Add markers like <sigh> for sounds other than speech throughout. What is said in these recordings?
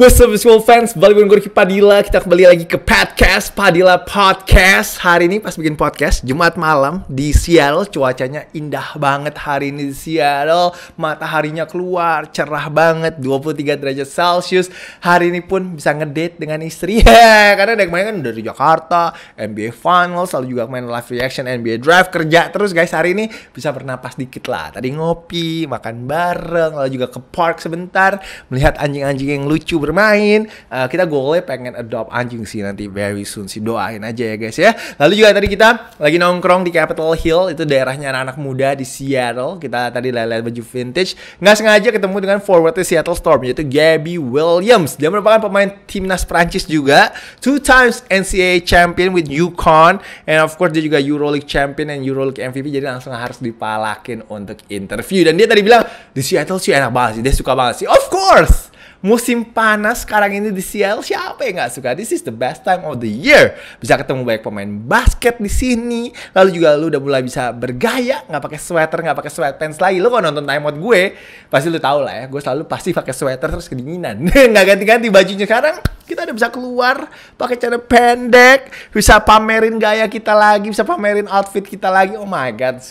What's up, school fans? Balik dengan gue Padilla. Kita kembali lagi ke podcast Padilla Podcast. Hari ini pas bikin podcast Jumat malam di Seattle, cuacanya indah banget hari ini di Seattle. Mataharinya keluar, cerah banget, 23 derajat Celsius Hari ini pun bisa ngedate dengan istri. <laughs> Karena ada kemarin kan dari Jakarta, NBA Finals, lalu juga main live reaction NBA Drive, kerja terus guys. Hari ini bisa bernapas dikit lah. Tadi ngopi, makan bareng, lalu juga ke park sebentar, melihat anjing-anjing yang lucu bermain. Uh, kita goalnya pengen adopt anjing sih nanti very soon sih. Doain aja ya guys ya. Lalu juga tadi kita lagi nongkrong di Capitol Hill. Itu daerahnya anak-anak muda di Seattle. Kita tadi lihat-lihat baju vintage. Nggak sengaja ketemu dengan forwardnya Seattle Storm yaitu Gabby Williams. Dia merupakan pemain timnas Prancis juga. Two times NCAA champion with UConn. And of course dia juga EuroLeague champion and EuroLeague MVP. Jadi langsung harus dipalakin untuk interview. Dan dia tadi bilang, di Seattle sih enak banget sih. Dia suka banget sih. Of course! musim panas sekarang ini di Seattle siapa yang nggak suka? This is the best time of the year. Bisa ketemu banyak pemain basket di sini. Lalu juga lu udah mulai bisa bergaya, nggak pakai sweater, nggak pakai sweatpants lagi. Lu kalau nonton timeout gue, pasti lu tau lah ya. Gue selalu pasti pakai sweater terus kedinginan. <laughs> nggak ganti-ganti bajunya sekarang. Kita udah bisa keluar pakai cara pendek, bisa pamerin gaya kita lagi, bisa pamerin outfit kita lagi. Oh my god,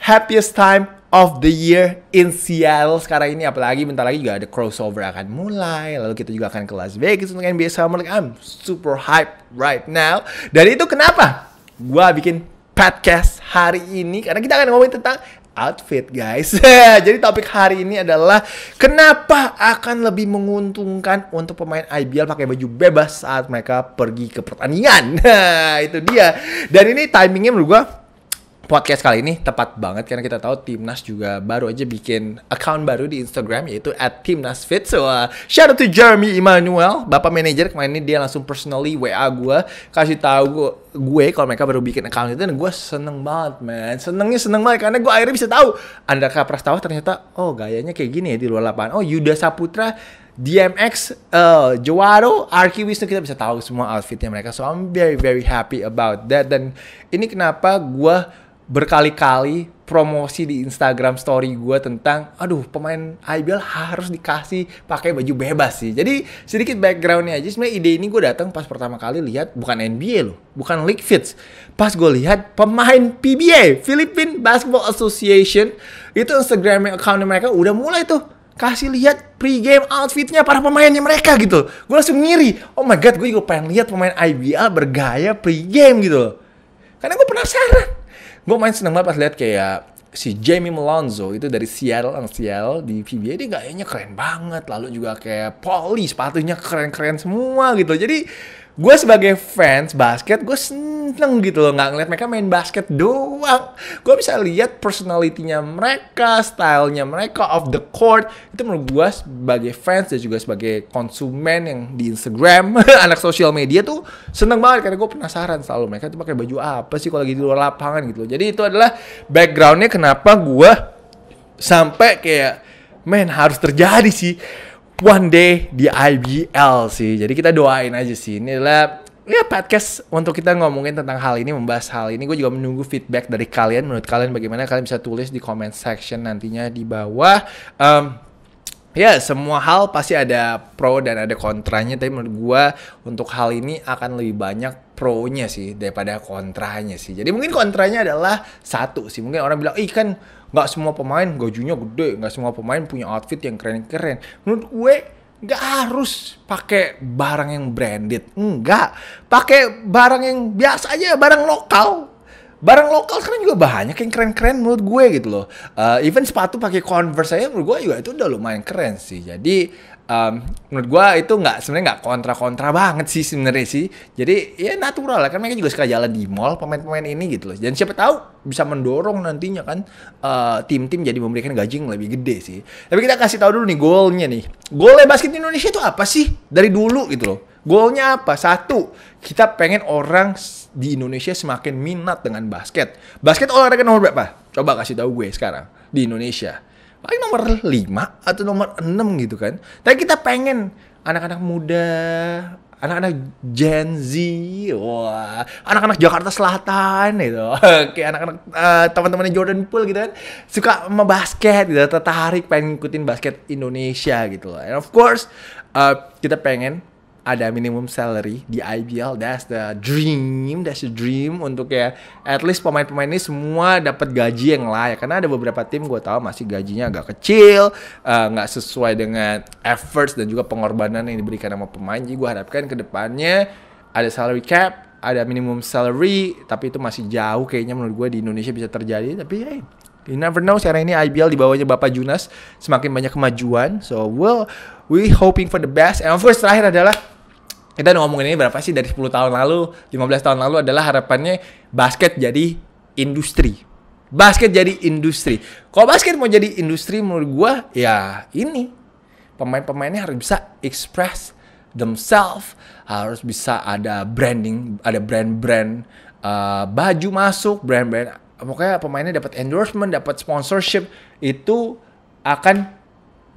happiest time of the year in Seattle sekarang ini apalagi bentar lagi juga ada crossover akan mulai lalu kita juga akan ke Las Vegas untuk NBA Summer League I'm super hype right now dan itu kenapa gua bikin podcast hari ini karena kita akan ngomongin tentang outfit guys <laughs> jadi topik hari ini adalah kenapa akan lebih menguntungkan untuk pemain IBL pakai baju bebas saat mereka pergi ke pertandingan <laughs> nah, itu dia dan ini timingnya menurut gua podcast kali ini tepat banget karena kita tahu Timnas juga baru aja bikin account baru di Instagram yaitu at Timnas Fit. So, uh, shout out to Jeremy Emmanuel, Bapak manajer kemarin ini dia langsung personally WA gue kasih tahu gue kalau mereka baru bikin account itu dan gue seneng banget man senengnya seneng banget karena gue akhirnya bisa tahu Andaka Prastawa ternyata oh gayanya kayak gini ya di luar lapangan oh Yuda Saputra DMX, uh, Jawaro, Arki Wisnu kita bisa tahu semua outfitnya mereka. So I'm very very happy about that. Dan ini kenapa gue berkali-kali promosi di Instagram story gue tentang aduh pemain IBL harus dikasih pakai baju bebas sih. Jadi sedikit backgroundnya aja sebenarnya ide ini gue datang pas pertama kali lihat bukan NBA loh, bukan League Fits. Pas gue lihat pemain PBA Philippine Basketball Association itu Instagram account mereka udah mulai tuh kasih lihat pregame outfitnya para pemainnya mereka gitu. Gue langsung ngiri. Oh my god, gue juga pengen lihat pemain IBL bergaya pregame gitu. Karena gue penasaran gue main seneng banget pas lihat kayak si Jamie Melonzo itu dari Seattle Seattle di PBA dia gayanya keren banget lalu juga kayak Polly sepatunya keren-keren semua gitu jadi gue sebagai fans basket gue seneng gitu loh nggak ngeliat mereka main basket doang gue bisa lihat personalitinya mereka stylenya mereka off the court itu menurut gue sebagai fans dan juga sebagai konsumen yang di Instagram <laughs> anak sosial media tuh seneng banget karena gue penasaran selalu mereka tuh pakai baju apa sih kalau lagi di luar lapangan gitu loh jadi itu adalah backgroundnya kenapa gue sampai kayak men harus terjadi sih one day di IBL sih. Jadi kita doain aja sih. Ini adalah ya podcast untuk kita ngomongin tentang hal ini, membahas hal ini. Gue juga menunggu feedback dari kalian. Menurut kalian bagaimana? Kalian bisa tulis di comment section nantinya di bawah. Um, Ya, semua hal pasti ada pro dan ada kontranya, tapi menurut gue untuk hal ini akan lebih banyak pro-nya sih daripada kontranya sih. Jadi mungkin kontranya adalah satu sih. Mungkin orang bilang, "Ih, kan nggak semua pemain gajinya gede nggak semua pemain punya outfit yang keren-keren menurut gue nggak harus pakai barang yang branded enggak pakai barang yang biasa aja barang lokal barang lokal sekarang juga banyak yang keren-keren menurut gue gitu loh uh, even sepatu pakai converse aja menurut gue juga itu udah lumayan keren sih jadi um, menurut gue itu nggak sebenarnya nggak kontra-kontra banget sih sebenarnya sih. Jadi ya natural lah kan mereka juga suka jalan di mall pemain-pemain ini gitu loh. Dan siapa tahu bisa mendorong nantinya kan tim eh, tim-tim jadi memberikan gaji yang lebih gede sih. Tapi kita kasih tahu dulu nih goalnya nih. Goalnya basket Indonesia itu apa sih dari dulu gitu loh. Goalnya apa? Satu, kita pengen orang di Indonesia semakin minat dengan basket. Basket olahraga nomor berapa? Coba kasih tahu gue sekarang di Indonesia paling nomor 5 atau nomor 6 gitu kan. Tapi kita pengen anak-anak muda, anak-anak Gen Z, wah, anak-anak Jakarta Selatan gitu. Oke, <laughs> anak-anak uh, eh, teman-temannya Jordan Poole gitu kan suka sama basket gitu, tertarik pengen ngikutin basket Indonesia gitu loh. And of course, uh, kita pengen ada minimum salary di IBL that's the dream that's the dream untuk ya at least pemain-pemain ini semua dapat gaji yang layak karena ada beberapa tim gue tahu masih gajinya agak kecil eh, nggak uh, sesuai dengan efforts dan juga pengorbanan yang diberikan sama pemain jadi gue harapkan kedepannya ada salary cap ada minimum salary tapi itu masih jauh kayaknya menurut gue di Indonesia bisa terjadi tapi hey ya, You never know sekarang ini IBL di bawahnya Bapak Junas semakin banyak kemajuan. So well, we hoping for the best. And of course terakhir adalah kita ngomongin ini berapa sih dari 10 tahun lalu, 15 tahun lalu adalah harapannya basket jadi industri. Basket jadi industri. Kalau basket mau jadi industri menurut gue, ya ini pemain-pemainnya harus bisa express themselves, harus bisa ada branding, ada brand-brand uh, baju masuk, brand-brand pokoknya pemainnya dapat endorsement, dapat sponsorship itu akan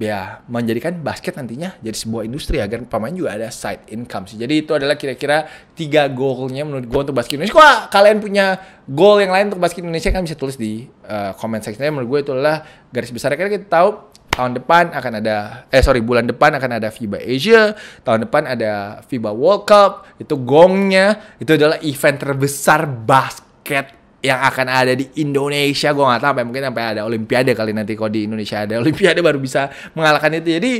ya menjadikan basket nantinya jadi sebuah industri agar pemain juga ada side income sih. Jadi itu adalah kira-kira tiga goalnya menurut gue untuk basket Indonesia. Kalau kalian punya goal yang lain untuk basket Indonesia kan bisa tulis di uh, comment sectionnya. Menurut gue itu adalah garis besar karena kita tahu tahun depan akan ada eh sorry bulan depan akan ada FIBA Asia, tahun depan ada FIBA World Cup. Itu gongnya itu adalah event terbesar basket yang akan ada di Indonesia gue nggak tahu apa mungkin sampai ada Olimpiade kali nanti kalau di Indonesia ada Olimpiade baru bisa mengalahkan itu jadi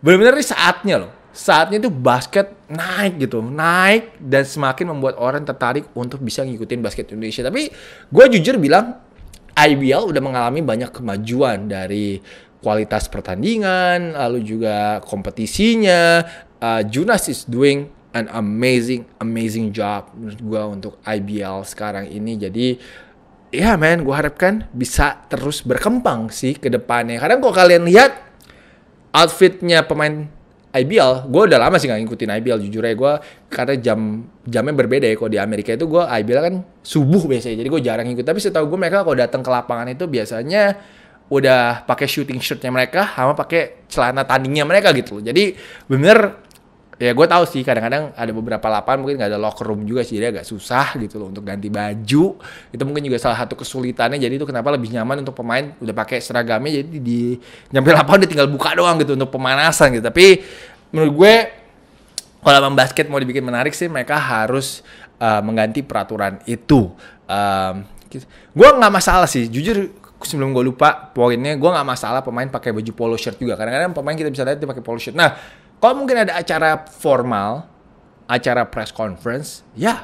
benar-benar ini saatnya loh saatnya itu basket naik gitu naik dan semakin membuat orang tertarik untuk bisa ngikutin basket Indonesia tapi gue jujur bilang IBL udah mengalami banyak kemajuan dari kualitas pertandingan lalu juga kompetisinya uh, Junas is doing an amazing amazing job menurut gue untuk IBL sekarang ini jadi ya yeah, men gue harapkan bisa terus berkembang sih ke depannya kadang kalau kalian lihat outfitnya pemain IBL gue udah lama sih gak ngikutin IBL jujur aja gue karena jam jamnya berbeda ya kalau di Amerika itu gue IBL kan subuh biasanya jadi gue jarang ngikut tapi setahu gue mereka kalau datang ke lapangan itu biasanya udah pakai shooting shirtnya mereka sama pakai celana tandingnya mereka gitu loh jadi bener ya gue tahu sih kadang-kadang ada beberapa lapangan mungkin nggak ada locker room juga sih jadi agak susah gitu loh untuk ganti baju itu mungkin juga salah satu kesulitannya jadi itu kenapa lebih nyaman untuk pemain udah pakai seragamnya jadi di nyampe lapangan udah tinggal buka doang gitu untuk pemanasan gitu tapi menurut gue kalau main basket mau dibikin menarik sih mereka harus uh, mengganti peraturan itu um, gue gitu. nggak masalah sih jujur sebelum gue lupa poinnya gue nggak masalah pemain pakai baju polo shirt juga kadang-kadang pemain kita bisa lihat dia pakai polo shirt nah kalau mungkin ada acara formal, acara press conference, ya yeah,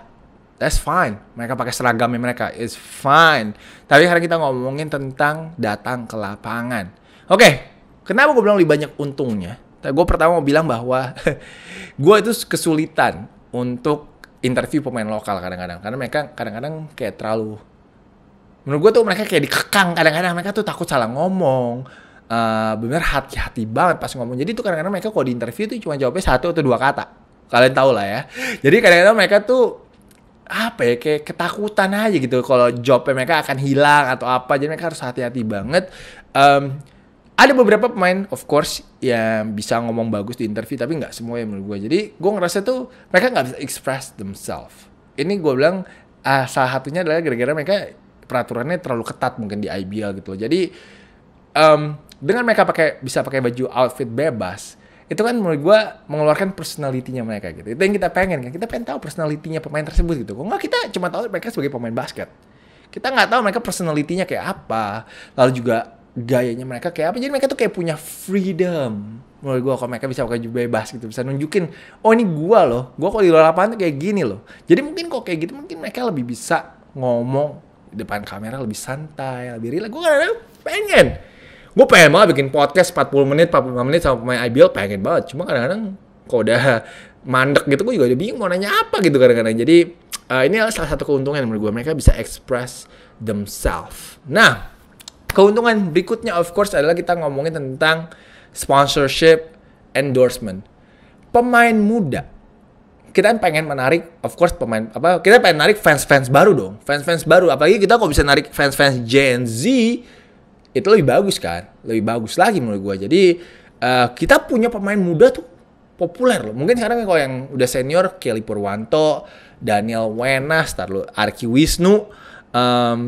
that's fine. Mereka pakai seragamnya mereka, it's fine. Tapi hari kita ngomongin tentang datang ke lapangan. Oke, okay, kenapa gue bilang lebih banyak untungnya? Gue pertama mau bilang bahwa <laughs> gue itu kesulitan untuk interview pemain lokal kadang-kadang. Karena mereka kadang-kadang kayak terlalu... Menurut gue tuh mereka kayak dikekang kadang-kadang. Mereka tuh takut salah ngomong uh, eh, bener hati-hati banget pas ngomong. Jadi itu kadang-kadang mereka kalau di interview tuh cuma jawabnya satu atau dua kata. Kalian tau lah ya. Jadi kadang-kadang mereka tuh apa ya kayak ketakutan aja gitu kalau jobnya mereka akan hilang atau apa jadi mereka harus hati-hati banget um, ada beberapa pemain of course yang bisa ngomong bagus di interview tapi nggak semua yang menurut gue jadi gue ngerasa tuh mereka nggak bisa express themselves ini gue bilang uh, salah satunya adalah gara-gara mereka peraturannya terlalu ketat mungkin di IBL gitu jadi um, dengan mereka pakai bisa pakai baju outfit bebas itu kan menurut gue mengeluarkan personalitinya mereka gitu itu yang kita pengen kan kita pengen tahu personalitinya pemain tersebut gitu kok nggak kita cuma tahu mereka sebagai pemain basket kita nggak tahu mereka personalitinya kayak apa lalu juga gayanya mereka kayak apa jadi mereka tuh kayak punya freedom menurut gue kalau mereka bisa pakai baju bebas gitu bisa nunjukin oh ini gue loh gue kalau di luar lapangan tuh kayak gini loh jadi mungkin kok kayak gitu mungkin mereka lebih bisa ngomong di depan kamera lebih santai lebih rileks gue kadang-kadang pengen gue pengen banget bikin podcast 40 menit 45 menit sama pemain IBL pengen banget cuma kadang-kadang kok udah mandek gitu gue juga udah bingung mau nanya apa gitu kadang-kadang jadi uh, ini adalah salah satu keuntungan menurut gue mereka bisa express themselves nah keuntungan berikutnya of course adalah kita ngomongin tentang sponsorship endorsement pemain muda kita kan pengen menarik of course pemain apa kita pengen narik fans fans baru dong fans fans baru apalagi kita kok bisa narik fans fans Gen Z itu lebih bagus kan lebih bagus lagi menurut gue jadi uh, kita punya pemain muda tuh populer loh mungkin sekarang kalau yang udah senior Kelly Purwanto Daniel Wenas lalu Arki Wisnu um,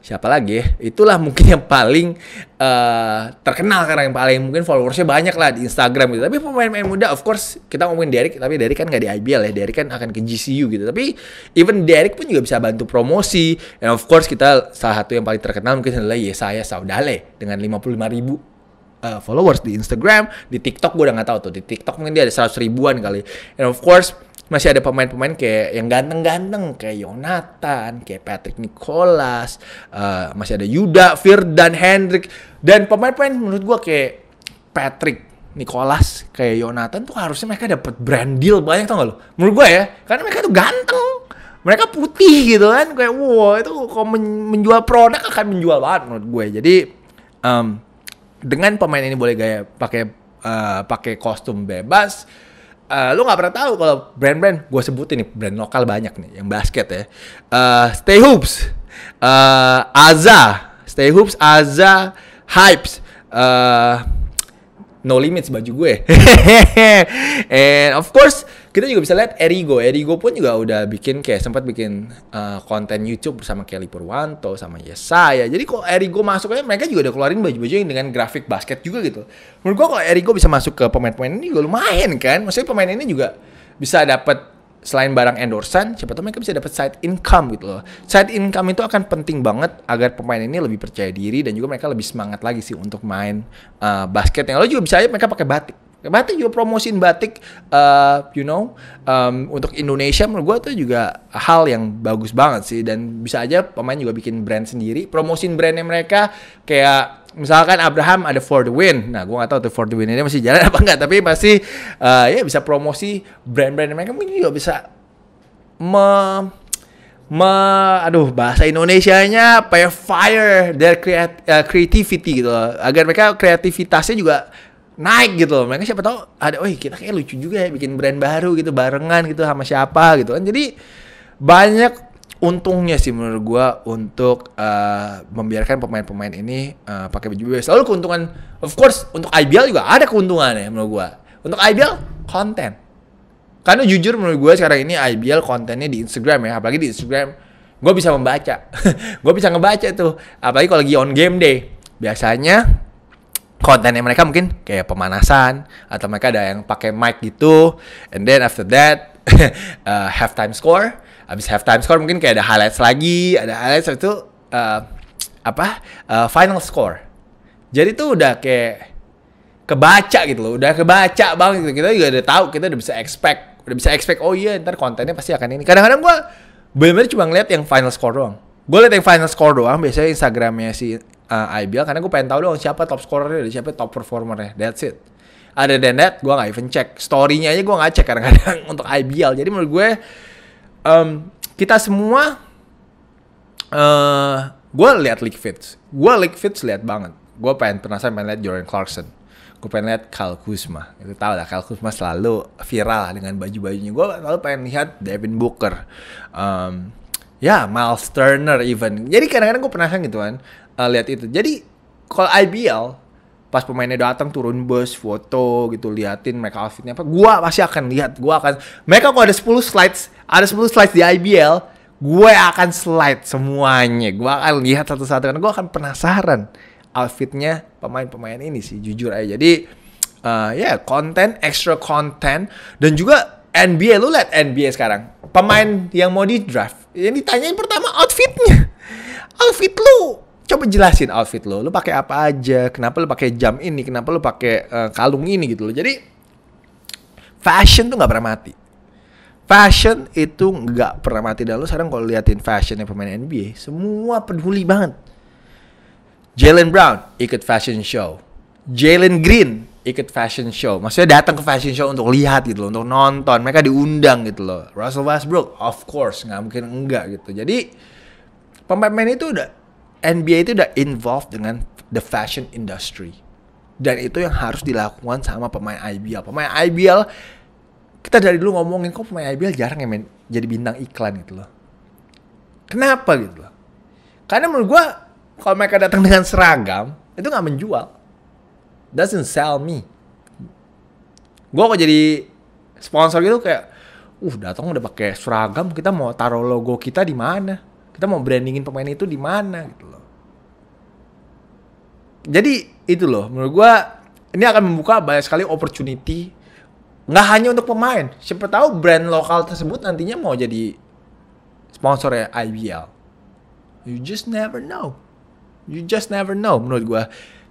siapa lagi ya? Itulah mungkin yang paling uh, terkenal karena yang paling mungkin followersnya banyak lah di Instagram gitu. Tapi pemain-pemain muda, of course kita ngomongin Derek, tapi Derek kan nggak di IBL ya. Derek kan akan ke GCU gitu. Tapi even Derek pun juga bisa bantu promosi. And of course kita salah satu yang paling terkenal mungkin adalah Yesaya Saudale dengan 55 ribu uh, followers di Instagram, di TikTok gue udah nggak tahu tuh. Di TikTok mungkin dia ada 100 ribuan kali. And of course masih ada pemain-pemain kayak yang ganteng-ganteng kayak Yonatan, kayak Patrick Nicholas, uh, masih ada Yuda, Fir dan Hendrik dan pemain-pemain menurut gua kayak Patrick Nicholas kayak Yonatan tuh harusnya mereka dapat brand deal banyak tau gak lo? Menurut gua ya, karena mereka tuh ganteng. Mereka putih gitu kan, kayak wow itu kalau menjual produk akan menjual banget menurut gue. Jadi um, dengan pemain ini boleh gaya pakai uh, pakai kostum bebas, uh, lu nggak pernah tahu kalau brand-brand gue sebutin nih brand lokal banyak nih yang basket ya uh, Stay Hoops uh, Aza Stay Hoops Aza Hypes uh, No Limits baju gue <laughs> and of course kita juga bisa lihat Erigo Erigo pun juga udah bikin kayak sempat bikin uh, konten YouTube bersama Kelly Purwanto sama Yesaya jadi kok Erigo masuknya, mereka juga udah keluarin baju-baju yang dengan grafik basket juga gitu menurut gua kalau Erigo bisa masuk ke pemain-pemain ini juga lumayan kan maksudnya pemain ini juga bisa dapat selain barang endorsan, siapa tahu mereka bisa dapat side income gitu loh. Side income itu akan penting banget agar pemain ini lebih percaya diri dan juga mereka lebih semangat lagi sih untuk main uh, basket. Yang lo juga bisa aja mereka pakai batik. Batik juga promosiin batik, uh, you know, um, untuk Indonesia menurut gue tuh juga hal yang bagus banget sih dan bisa aja pemain juga bikin brand sendiri, promosiin brandnya mereka kayak misalkan Abraham ada For the Win, nah gue gak tau tuh For the Win ini masih jalan <laughs> apa enggak, tapi masih uh, ya bisa promosi brand-brand mereka mungkin juga bisa me me aduh bahasa Indonesianya pay fire their creat, uh, creativity gitu loh. agar mereka kreativitasnya juga naik gitu loh. Mereka siapa tahu ada, oh kita kayak lucu juga ya bikin brand baru gitu barengan gitu sama siapa gitu kan. Jadi banyak untungnya sih menurut gua untuk uh, membiarkan pemain-pemain ini uh, pakai baju bebas. Lalu keuntungan of course untuk IBL juga ada keuntungannya menurut gua. Untuk IBL konten. Karena jujur menurut gua sekarang ini IBL kontennya di Instagram ya, apalagi di Instagram gue bisa membaca, <laughs> gue bisa ngebaca tuh, apalagi kalau lagi on game day. Biasanya kontennya mereka mungkin kayak pemanasan atau mereka ada yang pakai mic gitu and then after that <laughs> uh, halftime score habis halftime score mungkin kayak ada highlights lagi ada highlights itu uh, apa uh, final score jadi tuh udah kayak kebaca gitu loh udah kebaca banget gitu. kita juga udah tahu kita udah bisa expect udah bisa expect oh iya ntar kontennya pasti akan ini kadang-kadang gue bener-bener cuma ngeliat yang final score doang gue liat yang final score doang biasanya instagramnya si uh, IBL karena gue pengen tahu dong siapa top scorer dan siapa top performernya. That's it. Ada than that, gue nggak even cek. Story-nya aja gue nggak cek kadang-kadang <laughs> untuk IBL. Jadi menurut gue, um, kita semua, uh, gue lihat league fits. Gue league fits lihat banget. Gue pengen penasaran pengen lihat Jordan Clarkson. Gue pengen lihat Kyle Kuzma. Itu tau lah, Kyle Kuzma selalu viral dengan baju-bajunya. Gue selalu pengen lihat Devin Booker. Um, ya Miles Turner even jadi kadang-kadang gue penasaran gitu kan uh, lihat itu. Jadi kalau IBL pas pemainnya datang turun bus foto gitu liatin mereka outfitnya apa gue pasti akan lihat gue akan mereka kalau ada 10 slides ada 10 slides di IBL gue akan slide semuanya gue akan lihat satu-satu kan gue akan penasaran outfitnya pemain-pemain ini sih jujur aja jadi uh, ya yeah, konten extra konten dan juga NBA lu lihat NBA sekarang pemain yang mau di draft yang ditanyain pertama outfitnya outfit lu coba jelasin outfit lo. Lo pakai apa aja? Kenapa lo pakai jam ini? Kenapa lo pakai uh, kalung ini gitu lo? Jadi fashion tuh nggak pernah mati. Fashion itu nggak pernah mati dan lo sekarang kalau liatin fashionnya pemain NBA, semua peduli banget. Jalen Brown ikut fashion show. Jalen Green ikut fashion show. Maksudnya datang ke fashion show untuk lihat gitu loh, untuk nonton. Mereka diundang gitu loh. Russell Westbrook, of course, nggak mungkin enggak gitu. Jadi pemain-pemain itu udah NBA itu udah involved dengan the fashion industry. Dan itu yang harus dilakukan sama pemain IBL. Pemain IBL, kita dari dulu ngomongin kok pemain IBL jarang ya main jadi bintang iklan gitu loh. Kenapa gitu loh? Karena menurut gue kalau mereka datang dengan seragam, itu nggak menjual. Doesn't sell me. Gue kok jadi sponsor gitu kayak, uh datang udah pakai seragam, kita mau taruh logo kita di mana? kita mau brandingin pemain itu di mana gitu loh jadi itu loh menurut gua ini akan membuka banyak sekali opportunity nggak hanya untuk pemain siapa tahu brand lokal tersebut nantinya mau jadi sponsor ya IBL you just never know you just never know menurut gua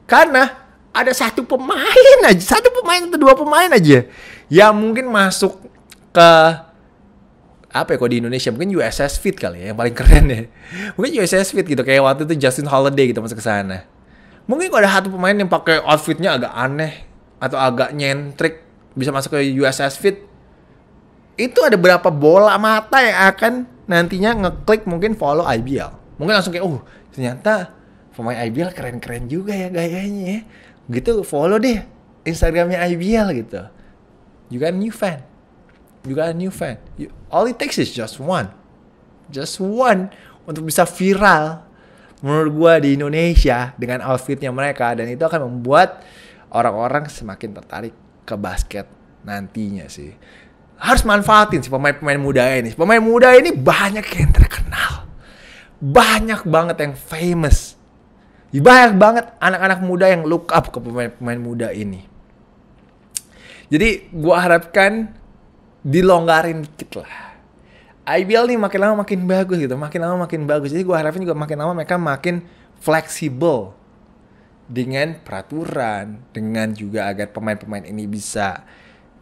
karena ada satu pemain aja, satu pemain atau dua pemain aja yang mungkin masuk ke apa ya kalo di Indonesia mungkin USS Fit kali ya yang paling keren ya mungkin USS Fit gitu kayak waktu itu Justin Holiday gitu masuk ke sana mungkin kalau ada satu pemain yang pakai outfitnya agak aneh atau agak nyentrik bisa masuk ke USS Fit itu ada berapa bola mata yang akan nantinya ngeklik mungkin follow IBL mungkin langsung kayak oh ternyata pemain IBL keren-keren juga ya gayanya ya gitu follow deh Instagramnya IBL gitu juga new fan juga new fan you, all it takes is just one just one untuk bisa viral menurut gue di Indonesia dengan outfitnya mereka dan itu akan membuat orang-orang semakin tertarik ke basket nantinya sih harus manfaatin si pemain-pemain muda ini. Pemain muda ini banyak yang terkenal. Banyak banget yang famous. Banyak banget anak-anak muda yang look up ke pemain-pemain muda ini. Jadi gue harapkan dilonggarin dikit lah. IBL nih makin lama makin bagus gitu, makin lama makin bagus. Jadi gue harapin juga makin lama mereka makin fleksibel dengan peraturan, dengan juga agar pemain-pemain ini bisa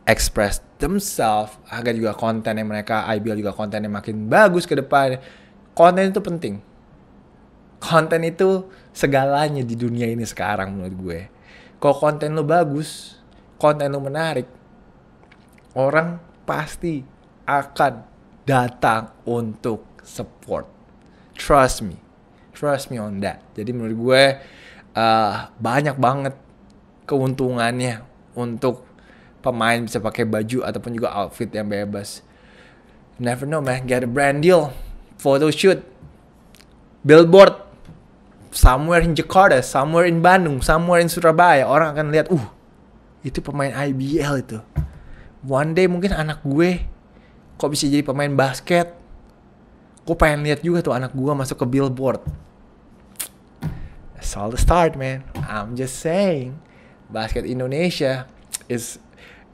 express themselves, agar juga kontennya mereka IBL juga kontennya makin bagus ke depan. Konten itu penting. Konten itu segalanya di dunia ini sekarang menurut gue. Kalau konten lo bagus, konten lo menarik, orang pasti akan datang untuk support. Trust me. Trust me on that. Jadi menurut gue uh, banyak banget keuntungannya untuk pemain bisa pakai baju ataupun juga outfit yang bebas. Never know man, get a brand deal, photo shoot, billboard, somewhere in Jakarta, somewhere in Bandung, somewhere in Surabaya, orang akan lihat, uh, itu pemain IBL itu one day mungkin anak gue kok bisa jadi pemain basket gue pengen lihat juga tuh anak gue masuk ke billboard that's all the start man I'm just saying basket Indonesia is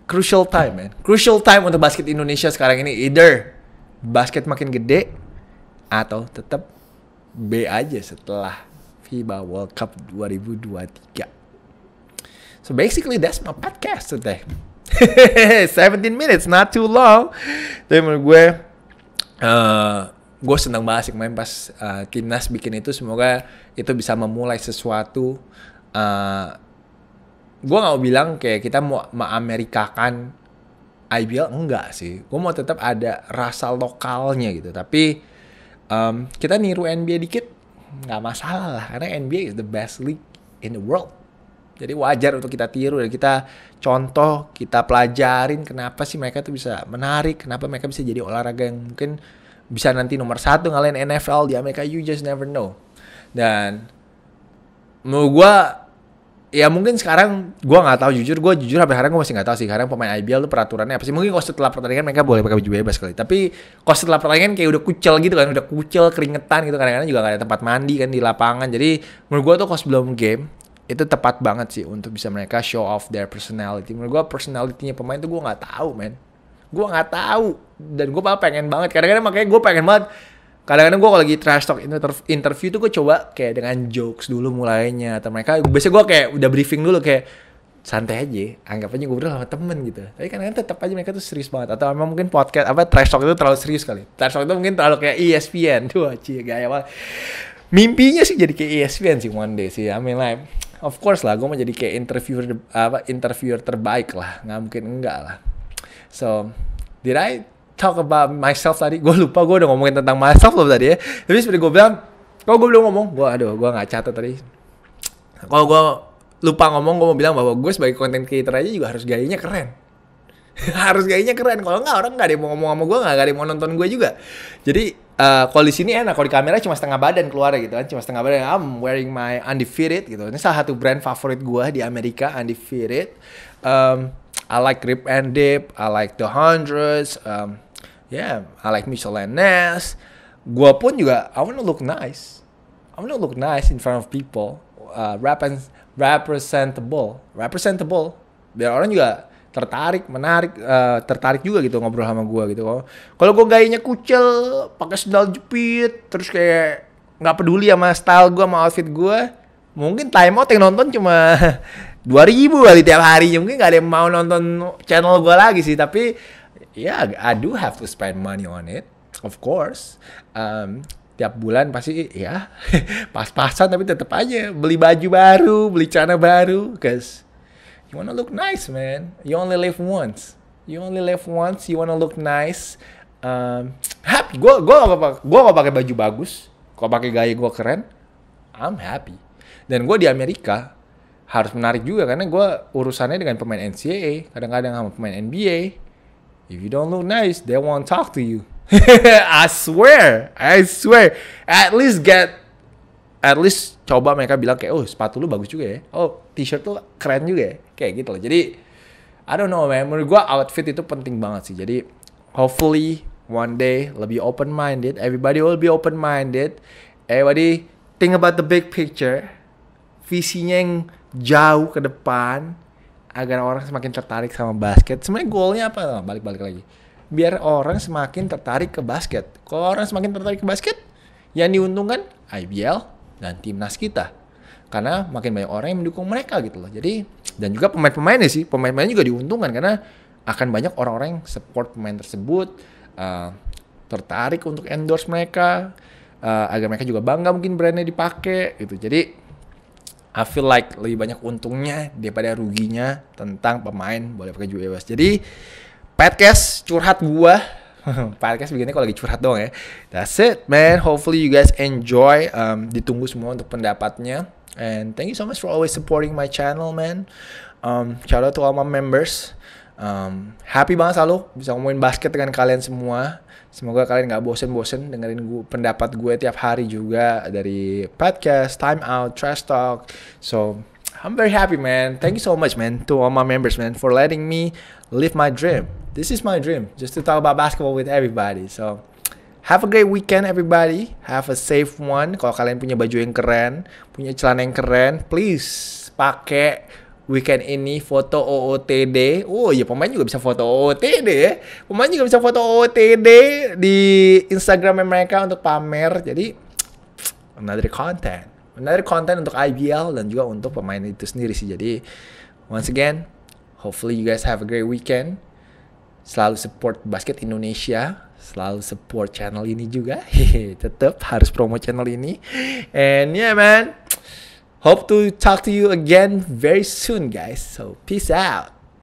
crucial time man crucial time untuk basket Indonesia sekarang ini either basket makin gede atau tetap B aja setelah FIBA World Cup 2023 so basically that's my podcast today 17 <laughs> minutes, not too long. Tapi menurut gue, uh, gue senang banget sih kemarin pas uh, timnas bikin itu. Semoga itu bisa memulai sesuatu. Uh, gue gak mau bilang kayak kita mau mengamerikakan IBL enggak sih. Gue mau tetap ada rasa lokalnya gitu. Tapi um, kita niru NBA dikit gak masalah lah karena NBA is the best league in the world jadi wajar untuk kita tiru dan kita contoh, kita pelajarin kenapa sih mereka tuh bisa menarik, kenapa mereka bisa jadi olahraga yang mungkin bisa nanti nomor satu ngalahin NFL di Amerika, you just never know. Dan mau gue ya mungkin sekarang gue nggak tahu jujur gue jujur sampai sekarang gue masih nggak tahu sih sekarang pemain IBL tuh peraturannya apa sih mungkin kalau setelah pertandingan mereka boleh pakai baju bebas kali tapi kalau setelah pertandingan kayak udah kucel gitu kan udah kucel keringetan gitu kadang-kadang juga gak ada tempat mandi kan di lapangan jadi menurut gue tuh kalau sebelum game itu tepat banget sih untuk bisa mereka show off their personality. Menurut gue personalitinya pemain tuh gue nggak tahu, men. Gue nggak tahu dan gue malah pengen banget. Kadang-kadang makanya gue pengen banget. Kadang-kadang gue kalau lagi trash talk interview tuh gue coba kayak dengan jokes dulu mulainya atau mereka biasanya gue kayak udah briefing dulu kayak santai aja, anggap aja gue berdua sama temen gitu. Tapi kadang-kadang tetap aja mereka tuh serius banget. Atau emang mungkin podcast apa trash talk itu terlalu serius kali. Trash talk itu mungkin terlalu kayak ESPN tuh, cie gaya banget. Mimpinya sih jadi kayak ESPN sih one day sih, I mean like of course lah gue mau jadi kayak interviewer apa interviewer terbaik lah nggak mungkin enggak lah so did I talk about myself tadi gue lupa gue udah ngomongin tentang myself loh tadi ya tapi seperti gue bilang kalau gue belum ngomong gue aduh gue nggak catat tadi kalau gue lupa ngomong gue mau bilang bahwa gue sebagai content creator aja juga harus gayanya keren <laughs> harus kayaknya keren kalau nggak orang nggak ada mau ngomong sama gue nggak ada mau nonton gue juga jadi uh, kalau di sini enak kalau di kamera cuma setengah badan keluar gitu kan cuma setengah badan I'm wearing my undefeated gitu ini salah satu brand favorit gue di Amerika undefeated um, I like Rip and Dip I like the hundreds um, yeah I like Michelin Ness gue pun juga I wanna look nice I wanna look nice in front of people uh, rap and representable representable biar orang juga tertarik menarik uh, tertarik juga gitu ngobrol sama gue gitu kalau gue gayanya kucel pakai sendal jepit terus kayak nggak peduli sama style gue sama outfit gue mungkin time out yang nonton cuma <laughs> dua ribu kali tiap hari mungkin gak ada yang mau nonton channel gue lagi sih tapi ya yeah, I do have to spend money on it of course um, tiap bulan pasti ya <laughs> pas-pasan tapi tetap aja beli baju baru beli celana baru guys You want to look nice, man. You only live once. You only live once. You want to look nice. Um, <tsk> happy. Gue gua gak gua gak pakai baju bagus. Kalau pakai gaya gue keren, I'm happy. Dan gue di Amerika harus menarik juga karena gue urusannya dengan pemain NCAA, kadang-kadang sama pemain NBA. If you don't look nice, they won't talk to you. <laughs> I swear, I swear. At least get, at least coba mereka bilang kayak, oh sepatu lu bagus juga ya. Oh t-shirt tuh keren juga ya. Kayak gitu loh. Jadi I don't know man, menurut gue outfit itu penting banget sih. Jadi hopefully one day lebih open minded, everybody will be open minded. Everybody think about the big picture. Visinya yang jauh ke depan agar orang semakin tertarik sama basket. Sebenarnya goalnya apa? Oh, balik-balik lagi. Biar orang semakin tertarik ke basket. Kalau orang semakin tertarik ke basket, yang diuntungkan IBL dan timnas kita karena makin banyak orang yang mendukung mereka gitu loh. Jadi dan juga pemain-pemainnya sih, pemain-pemain juga diuntungkan karena akan banyak orang-orang yang support pemain tersebut, uh, tertarik untuk endorse mereka uh, agar mereka juga bangga mungkin brandnya dipakai gitu. Jadi I feel like lebih banyak untungnya daripada ruginya tentang pemain boleh pakai juga bebas. Jadi podcast curhat gua <laughs> podcast begini kalau lagi curhat dong ya. That's it man. Hopefully you guys enjoy. Um, ditunggu semua untuk pendapatnya. And thank you so much for always supporting my channel, man. Um, shout out to all my members. Um, happy banget selalu bisa ngomongin basket dengan kalian semua. Semoga kalian gak bosen-bosen dengerin gua, pendapat gue tiap hari juga dari podcast, time out, trash talk. So, I'm very happy, man. Thank you so much, man, to all my members, man, for letting me live my dream. This is my dream, just to talk about basketball with everybody. So, Have a great weekend everybody. Have a safe one. Kalau kalian punya baju yang keren, punya celana yang keren, please pakai weekend ini foto OOTD. Oh iya pemain juga bisa foto OOTD ya. Pemain juga bisa foto OOTD di Instagram mereka untuk pamer. Jadi another content. Another content untuk IBL dan juga untuk pemain itu sendiri sih. Jadi once again, hopefully you guys have a great weekend. Selalu support basket Indonesia selalu support channel ini juga. Tetap harus promo channel ini. And yeah man, hope to talk to you again very soon guys. So peace out.